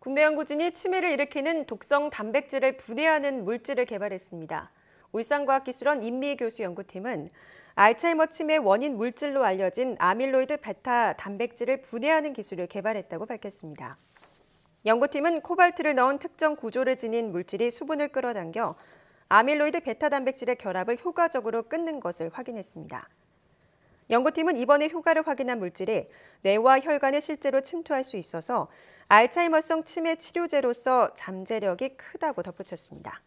국내 연구진이 치매를 일으키는 독성 단백질을 분해하는 물질을 개발했습니다. 울산과학기술원 임미교수 연구팀은 알츠하이머 치매 원인 물질로 알려진 아밀로이드 베타 단백질을 분해하는 기술을 개발했다고 밝혔습니다. 연구팀은 코발트를 넣은 특정 구조를 지닌 물질이 수분을 끌어당겨 아밀로이드 베타 단백질의 결합을 효과적으로 끊는 것을 확인했습니다. 연구팀은 이번에 효과를 확인한 물질이 뇌와 혈관에 실제로 침투할 수 있어서 알츠하이머성 치매 치료제로서 잠재력이 크다고 덧붙였습니다.